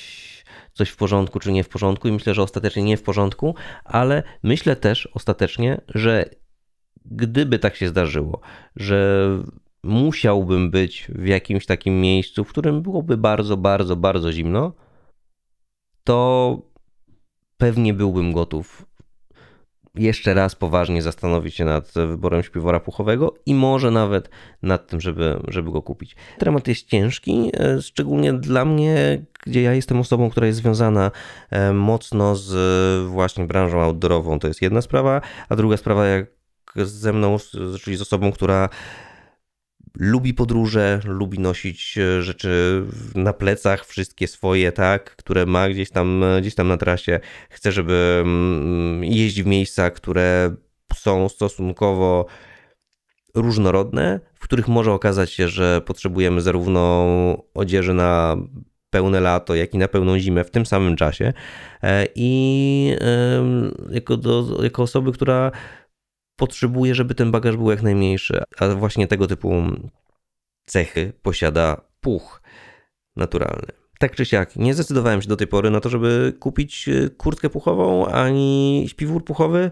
coś w porządku czy nie w porządku i myślę, że ostatecznie nie w porządku, ale myślę też ostatecznie, że gdyby tak się zdarzyło, że musiałbym być w jakimś takim miejscu, w którym byłoby bardzo, bardzo, bardzo zimno, to pewnie byłbym gotów jeszcze raz poważnie zastanowić się nad wyborem śpiwora puchowego i może nawet nad tym, żeby, żeby go kupić. Temat jest ciężki, e, szczególnie dla mnie, gdzie ja jestem osobą, która jest związana e, mocno z e, właśnie branżą outdoorową. To jest jedna sprawa, a druga sprawa, jak ze mną, czyli z osobą, która lubi podróże, lubi nosić e, rzeczy na plecach, wszystkie swoje, tak, które ma gdzieś tam, e, gdzieś tam na trasie. Chce, żeby mm, jeździć w miejsca, które są stosunkowo różnorodne, w których może okazać się, że potrzebujemy zarówno odzieży na pełne lato, jak i na pełną zimę w tym samym czasie. E, I jako, do, jako osoby, która potrzebuje, żeby ten bagaż był jak najmniejszy. A właśnie tego typu cechy posiada puch naturalny. Tak czy siak, nie zdecydowałem się do tej pory na to, żeby kupić e, kurtkę puchową ani śpiwór puchowy.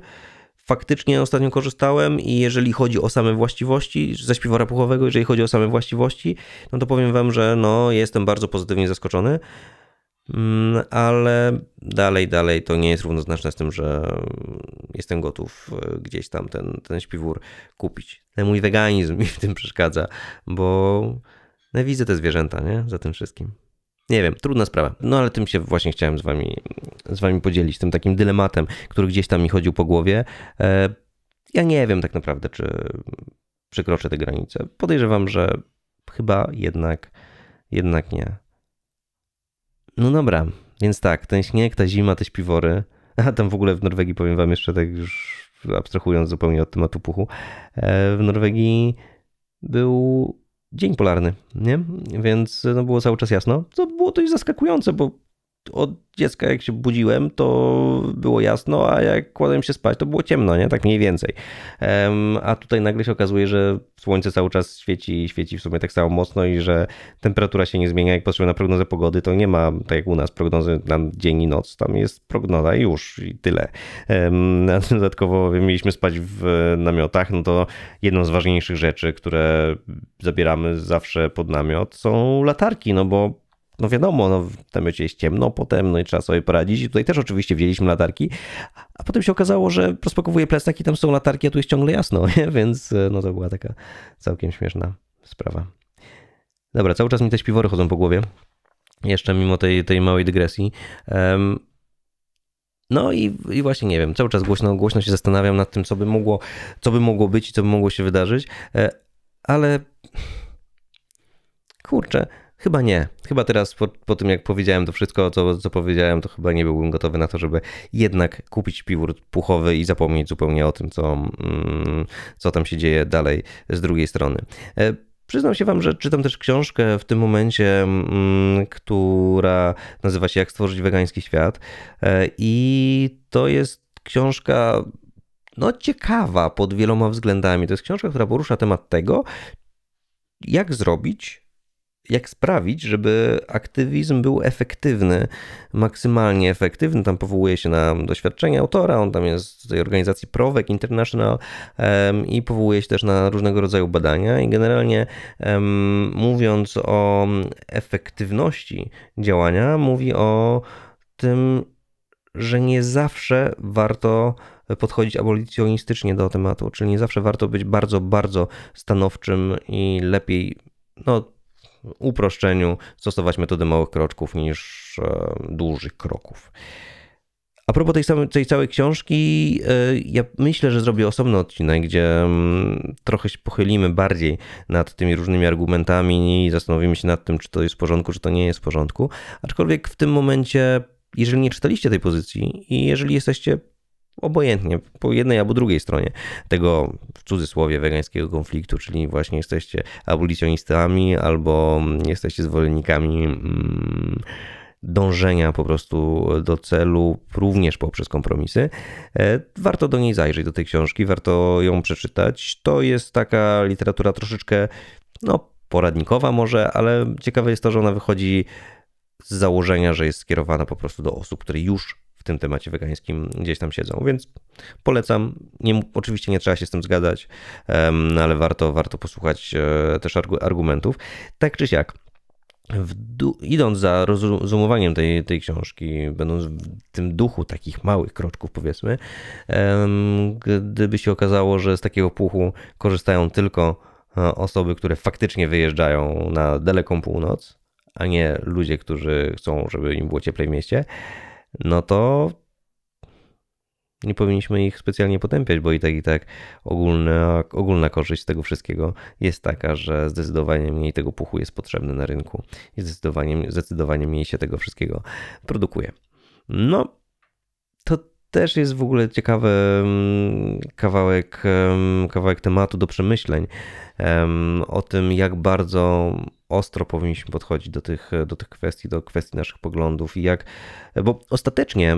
Faktycznie ostatnio korzystałem i jeżeli chodzi o same właściwości, ze śpiwora puchowego, jeżeli chodzi o same właściwości, no to powiem wam, że no, jestem bardzo pozytywnie zaskoczony. Mm, ale dalej, dalej to nie jest równoznaczne z tym, że jestem gotów e, gdzieś tam ten, ten śpiwór kupić. Ten mój weganizm mi w tym przeszkadza, bo no, widzę te zwierzęta, nie? Za tym wszystkim. Nie wiem, trudna sprawa. No ale tym się właśnie chciałem z wami, z wami podzielić, tym takim dylematem, który gdzieś tam mi chodził po głowie. E, ja nie wiem tak naprawdę, czy przekroczę te granice. Podejrzewam, że chyba jednak, jednak nie. No dobra, więc tak, ten śnieg, ta zima, te śpiwory. A tam w ogóle w Norwegii, powiem wam jeszcze tak już abstrahując zupełnie od tematu puchu, e, w Norwegii był dzień polarny, nie? Więc e, no, było cały czas jasno. Co było dość zaskakujące, bo od dziecka, jak się budziłem, to było jasno, a jak kładłem się spać, to było ciemno, nie? Tak mniej więcej. a tutaj nagle się okazuje, że słońce cały czas świeci i świeci w sumie tak samo mocno i że temperatura się nie zmienia. Jak patrzymy na prognozę pogody, to nie ma, tak jak u nas, prognozy na dzień i noc. Tam jest prognoza i już i tyle. dodatkowo mieliśmy spać w namiotach, no to jedną z ważniejszych rzeczy, które zabieramy zawsze pod namiot są latarki, no bo no wiadomo, no, tam jest ciemno potem, no i trzeba sobie poradzić. I tutaj też oczywiście wzięliśmy latarki, a potem się okazało, że rozpakowuję plecak i tam są latarki, a tu jest ciągle jasno, nie? więc e, no to była taka całkiem śmieszna sprawa. Dobra, cały czas mi te śpiwory chodzą po głowie, jeszcze mimo tej, tej małej dygresji. Um, no i, i właśnie nie wiem, cały czas głośno, głośno się zastanawiam nad tym, co by mogło, co by mogło być i co by mogło się wydarzyć, e, ale kurczę, Chyba nie. Chyba teraz po, po, tym, jak powiedziałem to wszystko, co, co powiedziałem, to chyba nie byłbym gotowy na to, żeby jednak kupić piwór puchowy i zapomnieć zupełnie o tym, co, mm, co tam się dzieje dalej z drugiej strony. E, przyznam się wam, że czytam też książkę w tym momencie, mm, która nazywa się Jak stworzyć wegański świat. E, I to jest książka no, ciekawa pod wieloma względami. To jest książka, która porusza temat tego, jak zrobić jak sprawić, żeby aktywizm był efektywny, maksymalnie efektywny. Tam powołuje się na doświadczenie autora, on tam jest z tej organizacji Provek International um, i powołuje się też na różnego rodzaju badania. I generalnie um, mówiąc o efektywności działania, mówi o tym, że nie zawsze warto podchodzić abolicjonistycznie do tematu, czyli nie zawsze warto być bardzo, bardzo stanowczym i lepiej no, uproszczeniu stosować metodę małych kroczków niż e, dużych kroków. A propos tej, samej, tej całej książki, e, ja myślę, że zrobię osobny odcinek, gdzie mm, trochę się pochylimy bardziej nad tymi różnymi argumentami i zastanowimy się nad tym, czy to jest w porządku, czy to nie jest w porządku. Aczkolwiek w tym momencie, jeżeli nie czytaliście tej pozycji i jeżeli jesteście obojętnie, po jednej albo drugiej stronie tego w cudzysłowie wegańskiego konfliktu, czyli właśnie jesteście abolicjonistami albo jesteście zwolennikami. Mm, dążenia po prostu do celu, również poprzez kompromisy. E, warto do niej zajrzeć, do tej książki, warto ją przeczytać. To jest taka literatura troszeczkę, no, poradnikowa może, ale ciekawe jest to, że ona wychodzi z założenia, że jest skierowana po prostu do osób, które już w tym temacie wegańskim gdzieś tam siedzą, więc polecam. Nie, oczywiście nie trzeba się z tym zgadzać, no, ale warto, warto posłuchać e, też argumentów. Tak czy siak, idąc za rozumowaniem tej, tej książki, będąc w tym duchu takich małych kroczków, powiedzmy, gdyby się okazało, że z takiego puchu korzystają tylko e, osoby, które faktycznie wyjeżdżają na daleką północ, a nie ludzie, którzy chcą, żeby im było cieplej w mieście, no to nie powinniśmy ich specjalnie potępiać, bo i tak, i tak ogólna, ogólna korzyść z tego wszystkiego jest taka, że zdecydowanie mniej tego puchu jest potrzebne na rynku i zdecydowanie, zdecydowanie mniej się tego wszystkiego produkuje. No, to też jest w ogóle ciekawy mm, kawałek, mm, kawałek tematu do przemyśleń o tym, jak bardzo ostro powinniśmy podchodzić do tych, do tych kwestii, do kwestii naszych poglądów i jak, bo ostatecznie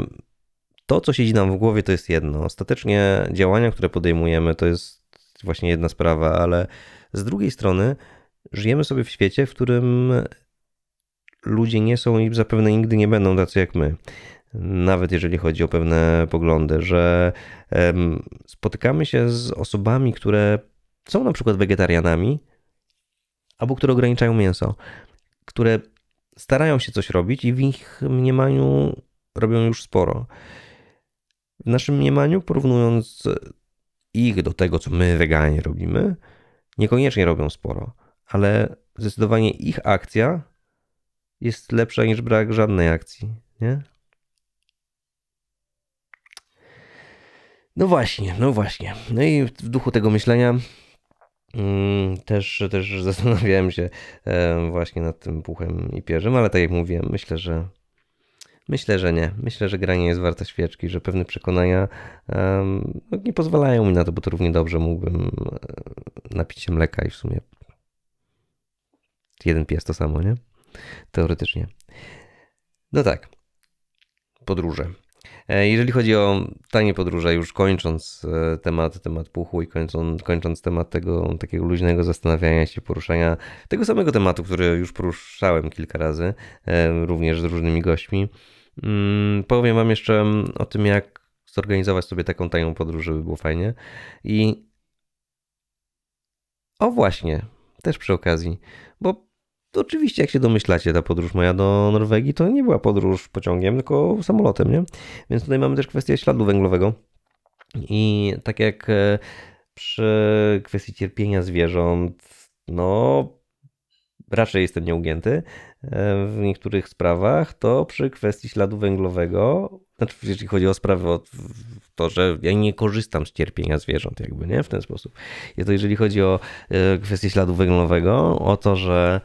to, co siedzi nam w głowie, to jest jedno. Ostatecznie działania, które podejmujemy, to jest właśnie jedna sprawa, ale z drugiej strony żyjemy sobie w świecie, w którym ludzie nie są i zapewne nigdy nie będą tacy jak my. Nawet jeżeli chodzi o pewne poglądy, że spotykamy się z osobami, które są na przykład wegetarianami, albo które ograniczają mięso, które starają się coś robić i w ich mniemaniu robią już sporo. W naszym mniemaniu, porównując ich do tego, co my weganie robimy, niekoniecznie robią sporo, ale zdecydowanie ich akcja jest lepsza niż brak żadnej akcji, nie? No właśnie, no właśnie. No i w duchu tego myślenia Mm, też, też zastanawiałem się właśnie nad tym puchem i pierzem, ale tak jak mówiłem, myślę, że myślę, że nie. Myślę, że granie jest warta świeczki, że pewne przekonania no, nie pozwalają mi na to, bo to równie dobrze mógłbym e, napić się mleka i w sumie jeden pies to samo, nie? Teoretycznie. No tak. Podróże. E, jeżeli chodzi o tanie podróże, już kończąc e, temat, temat puchu i kończąc, kończąc temat tego takiego luźnego zastanawiania się, poruszania tego samego tematu, który już poruszałem kilka razy, e, również z różnymi gośćmi, mm, powiem Wam jeszcze o tym, jak zorganizować sobie taką tanią podróż, żeby było fajnie. I o właśnie, też przy okazji, bo to oczywiście, jak się domyślacie, ta podróż moja do Norwegii to nie była podróż pociągiem, tylko samolotem, nie? Więc tutaj mamy też kwestię śladu węglowego. I tak jak e, przy kwestii cierpienia zwierząt, no raczej jestem nieugięty e, w niektórych sprawach, to przy kwestii śladu węglowego, znaczy jeśli chodzi o sprawy o to, że ja nie korzystam z cierpienia zwierząt, jakby nie w ten sposób. Jest to jeżeli chodzi o e, kwestię śladu węglowego, o to, że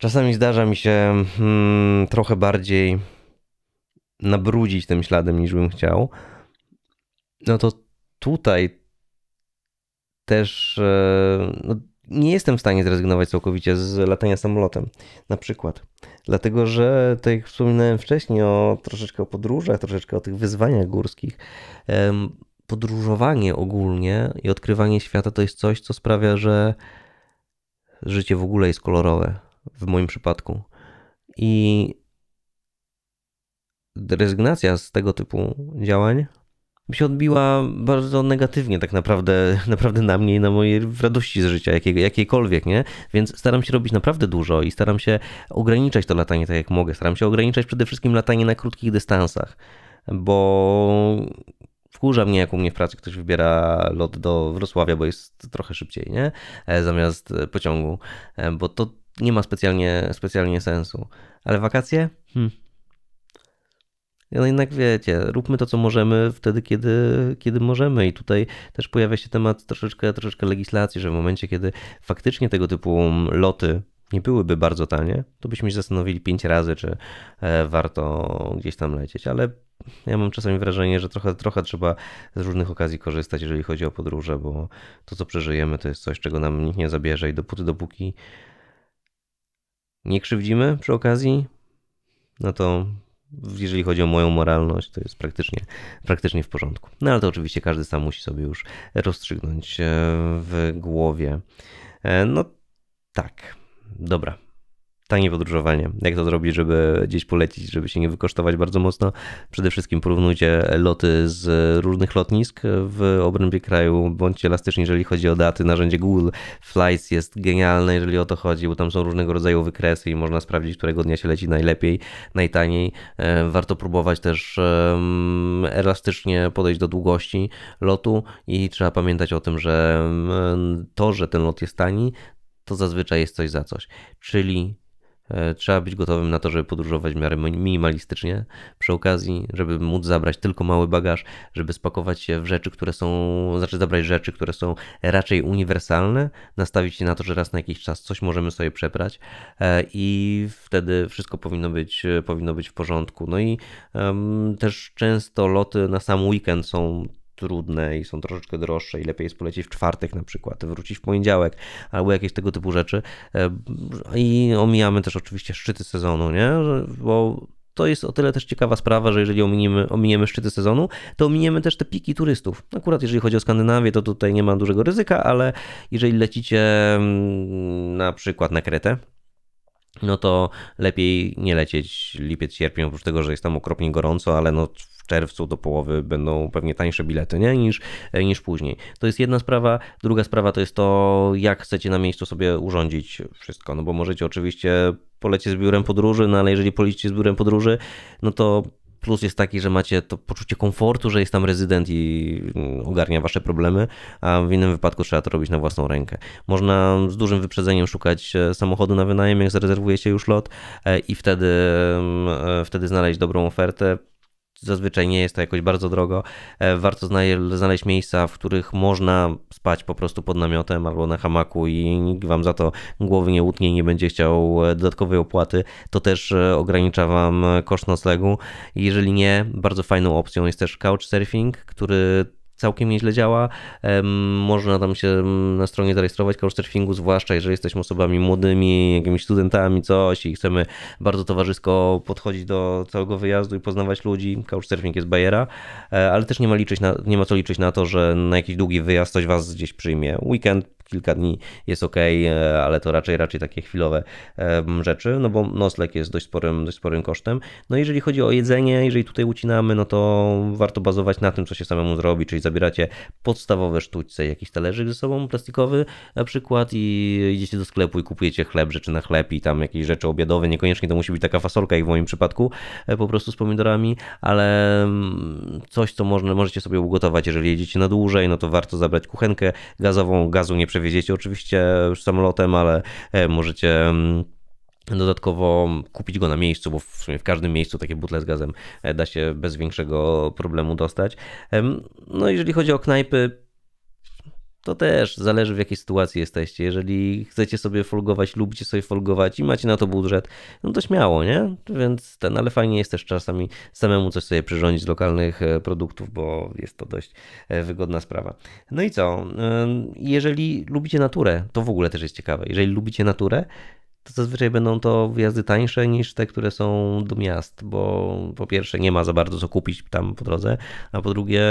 Czasami zdarza mi się hmm, trochę bardziej nabrudzić tym śladem niż bym chciał. No to tutaj też e, no, nie jestem w stanie zrezygnować całkowicie z latania samolotem. Na przykład. Dlatego, że tak jak wspominałem wcześniej o troszeczkę o podróżach, troszeczkę o tych wyzwaniach górskich. Podróżowanie ogólnie i odkrywanie świata to jest coś, co sprawia, że życie w ogóle jest kolorowe w moim przypadku. I rezygnacja z tego typu działań się odbiła bardzo negatywnie tak naprawdę, naprawdę na mnie i na mojej radości z życia, jakiejkolwiek, nie? Więc staram się robić naprawdę dużo i staram się ograniczać to latanie tak jak mogę. Staram się ograniczać przede wszystkim latanie na krótkich dystansach, bo wkurza mnie, jak u mnie w pracy ktoś wybiera lot do Wrocławia, bo jest trochę szybciej, nie? E, zamiast pociągu, e, bo to nie ma specjalnie, specjalnie sensu. Ale wakacje? Hmm. No, no jednak wiecie, róbmy to, co możemy wtedy, kiedy, kiedy możemy. I tutaj też pojawia się temat troszeczkę, troszeczkę legislacji, że w momencie, kiedy faktycznie tego typu loty nie byłyby bardzo tanie, to byśmy się zastanowili pięć razy, czy e, warto gdzieś tam lecieć. Ale ja mam czasami wrażenie, że trochę, trochę trzeba z różnych okazji korzystać, jeżeli chodzi o podróże, bo to, co przeżyjemy, to jest coś, czego nam nikt nie zabierze i dopóty, dopóki nie krzywdzimy przy okazji, no to jeżeli chodzi o moją moralność, to jest praktycznie, praktycznie w porządku. No ale to oczywiście każdy sam musi sobie już rozstrzygnąć e, w głowie. E, no tak, dobra, tanie podróżowanie. Jak to zrobić, żeby gdzieś polecić, żeby się nie wykosztować bardzo mocno? Przede wszystkim porównujcie loty z różnych lotnisk w obrębie kraju. Bądźcie elastyczni, jeżeli chodzi o daty. Narzędzie Google Flights jest genialne, jeżeli o to chodzi, bo tam są różnego rodzaju wykresy i można sprawdzić, którego dnia się leci najlepiej, najtaniej. E, warto próbować też elastycznie podejść do długości lotu i trzeba pamiętać o tym, że to, że ten lot jest tani, to zazwyczaj jest coś za coś. Czyli E, trzeba być gotowym na to, żeby podróżować w miarę minimalistycznie. Przy okazji, żeby móc zabrać tylko mały bagaż, żeby spakować się w rzeczy, które są, znaczy zabrać rzeczy, które są raczej uniwersalne, nastawić się na to, że raz na jakiś czas coś możemy sobie przebrać e, i wtedy wszystko powinno być, powinno być w porządku. No i um, też często loty na sam weekend są trudne i są troszeczkę droższe i lepiej jest polecieć w czwartek na przykład, wrócić w poniedziałek albo jakieś tego typu rzeczy. E, I omijamy też oczywiście szczyty sezonu, nie? Bo to jest o tyle też ciekawa sprawa, że jeżeli ominiemy, ominiemy szczyty sezonu, to ominiemy też te piki turystów. Akurat jeżeli chodzi o Skandynawię, to tutaj nie ma dużego ryzyka, ale jeżeli lecicie mm, na przykład na Kretę, no to lepiej nie lecieć lipiec, sierpień, oprócz tego, że jest tam okropnie gorąco, ale no w czerwcu do połowy będą pewnie tańsze bilety nie? Niż, e, niż później. To jest jedna sprawa. Druga sprawa to jest to, jak chcecie na miejscu sobie urządzić wszystko, no bo możecie oczywiście polecie z biurem podróży, no ale jeżeli polecicie z biurem podróży, no to plus jest taki, że macie to poczucie komfortu, że jest tam rezydent i mm, ogarnia wasze problemy, a w innym wypadku trzeba to robić na własną rękę. Można z dużym wyprzedzeniem szukać e, samochodu na wynajem, jak zarezerwujecie już lot e, i wtedy, mm, e, wtedy znaleźć dobrą ofertę. Zazwyczaj nie jest to jakoś bardzo drogo. E, warto znaleźć miejsca, w których można spać po prostu pod namiotem albo na hamaku i nikt wam za to głowy nie utnie i nie będzie chciał e, dodatkowej opłaty. To też e, ogranicza wam koszt noclegu. Jeżeli nie, bardzo fajną opcją jest też couchsurfing, który całkiem nieźle działa. Można tam się na stronie zarejestrować couchsurfingu, zwłaszcza jeżeli jesteśmy osobami młodymi, jakimiś studentami, coś i chcemy bardzo towarzysko podchodzić do całego wyjazdu i poznawać ludzi. Couchsurfing jest bajera, e, ale też nie ma, liczyć na, nie ma co liczyć na to, że na jakiś długi wyjazd ktoś was gdzieś przyjmie. Weekend kilka dni jest ok, e, ale to raczej raczej takie chwilowe rzeczy, no bo noslek jest dość sporym, dość sporym kosztem. No jeżeli chodzi o jedzenie, jeżeli tutaj ucinamy, no to warto bazować na tym, co się samemu zrobi, czyli zabieracie podstawowe sztućce, jakiś talerzyk ze sobą plastikowy na przykład i idziecie do sklepu i kupujecie chleb, rzeczy na chleb i tam jakieś rzeczy obiadowe, niekoniecznie to musi być taka fasolka jak w moim przypadku, e, po prostu z pomidorami, ale mm, coś, co można, możecie sobie ugotować, jeżeli jedziecie na dłużej, no to warto zabrać kuchenkę gazową, gazu nie przewieziecie oczywiście samolotem, ale e, możecie mm, Dodatkowo kupić go na miejscu, bo w sumie w każdym miejscu takie butle z gazem e, da się bez większego problemu dostać. No jeżeli chodzi o knajpy, to też zależy w jakiej sytuacji jesteście. Jeżeli chcecie sobie folgować, lubicie sobie folgować i macie na to budżet, no to śmiało, nie? Więc ten, ale fajnie jest też czasami samemu coś sobie przyrządzić z lokalnych e, produktów, bo jest to dość e, wygodna sprawa. No i co? Jeżeli lubicie naturę, to w ogóle też jest ciekawe. Jeżeli lubicie naturę, to zazwyczaj będą to wyjazdy tańsze niż te, które są do miast, bo po pierwsze nie ma za bardzo co kupić tam po drodze, a po drugie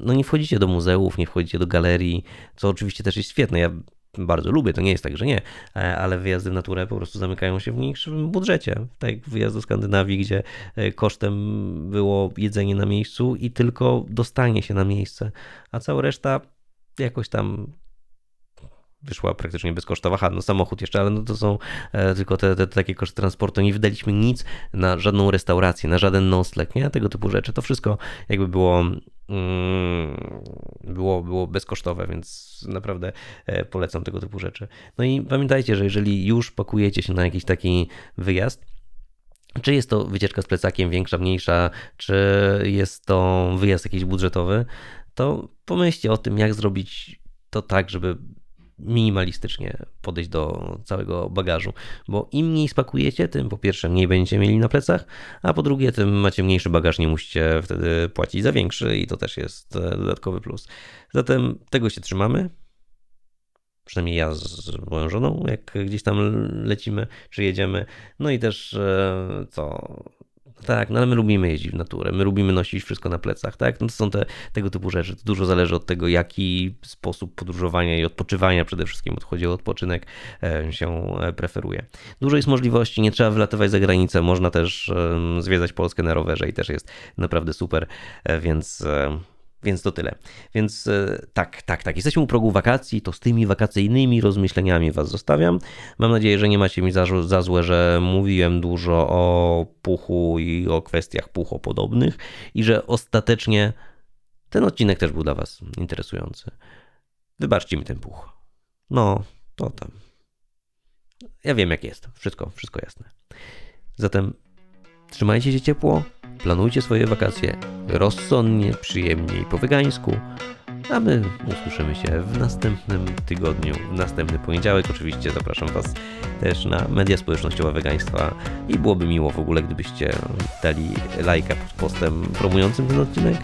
no nie wchodzicie do muzeów, nie wchodzicie do galerii, co oczywiście też jest świetne. Ja bardzo lubię, to nie jest tak, że nie, e, ale wyjazdy w naturę po prostu zamykają się w mniejszym budżecie. Tak jak wyjazd do Skandynawii, gdzie e, kosztem było jedzenie na miejscu i tylko dostanie się na miejsce, a cała reszta jakoś tam wyszła praktycznie bezkosztowa. Aha, no samochód jeszcze, ale no to są e, tylko te, te, takie koszty transportu. Nie wydaliśmy nic na żadną restaurację, na żaden nostlek, nie? Tego typu rzeczy. To wszystko jakby było mm, było, było bezkosztowe, więc naprawdę e, polecam tego typu rzeczy. No i pamiętajcie, że jeżeli już pakujecie się na jakiś taki wyjazd, czy jest to wycieczka z plecakiem większa, mniejsza, czy jest to wyjazd jakiś budżetowy, to pomyślcie o tym, jak zrobić to tak, żeby minimalistycznie podejść do całego bagażu, bo im mniej spakujecie, tym po pierwsze mniej będziecie mieli na plecach, a po drugie tym macie mniejszy bagaż, nie musicie wtedy płacić za większy i to też jest e, dodatkowy plus. Zatem tego się trzymamy. Przynajmniej ja z moją żoną, jak gdzieś tam lecimy czy jedziemy. No i też e, co tak, no ale my lubimy jeździć w naturę, my lubimy nosić wszystko na plecach, tak? No to są te, tego typu rzeczy. To dużo zależy od tego, jaki sposób podróżowania i odpoczywania przede wszystkim, od chodzi o odpoczynek, e, się e, preferuje. Dużo jest możliwości, nie trzeba wylatywać za granicę, można też zwiedzać Polskę na rowerze i też jest naprawdę super, e, więc więc to tyle. Więc e, tak, tak, tak. Jesteśmy u progu wakacji, to z tymi wakacyjnymi rozmyśleniami Was zostawiam. Mam nadzieję, że nie macie mi za, za złe, że mówiłem dużo o puchu i o kwestiach puchopodobnych i że ostatecznie ten odcinek też był dla Was interesujący. Wybaczcie mi ten puch. No, to tam. Ja wiem, jak jest. Wszystko, wszystko jasne. Zatem trzymajcie się ciepło Planujcie swoje wakacje rozsądnie, przyjemnie i po wegańsku. A my usłyszymy się w następnym tygodniu, w następny poniedziałek. Oczywiście zapraszam Was też na media społecznościowe wegaństwa i byłoby miło w ogóle, gdybyście dali lajka pod postem promującym ten odcinek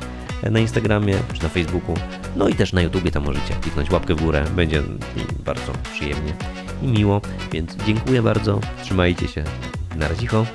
na Instagramie czy na Facebooku. No i też na YouTubie tam możecie kliknąć łapkę w górę. Będzie bardzo przyjemnie i miło. Więc dziękuję bardzo. Trzymajcie się. Na razie.